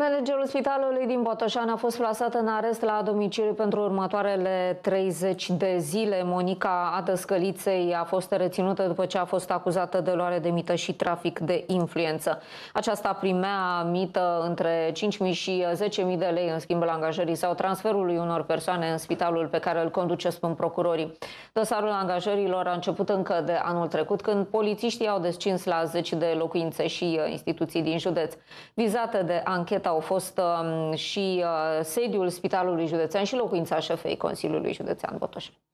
Managerul spitalului din Botoșani a fost plasat în arest la domiciliu pentru următoarele 30 de zile. Monica Adăscăliței a fost reținută după ce a fost acuzată de luare de mită și trafic de influență. Aceasta primea mită între 5.000 și 10.000 de lei în schimbul angajării sau transferului unor persoane în spitalul pe care îl conduce, spun procurorii. Dosarul angajărilor a început încă de anul trecut, când polițiștii au descins la 10 de locuințe și uh, instituții din județ. Vizate de anchetă atât au fost um, și uh, sediul Spitalului Județean și locuința șefei Consiliului Județean Botoșani.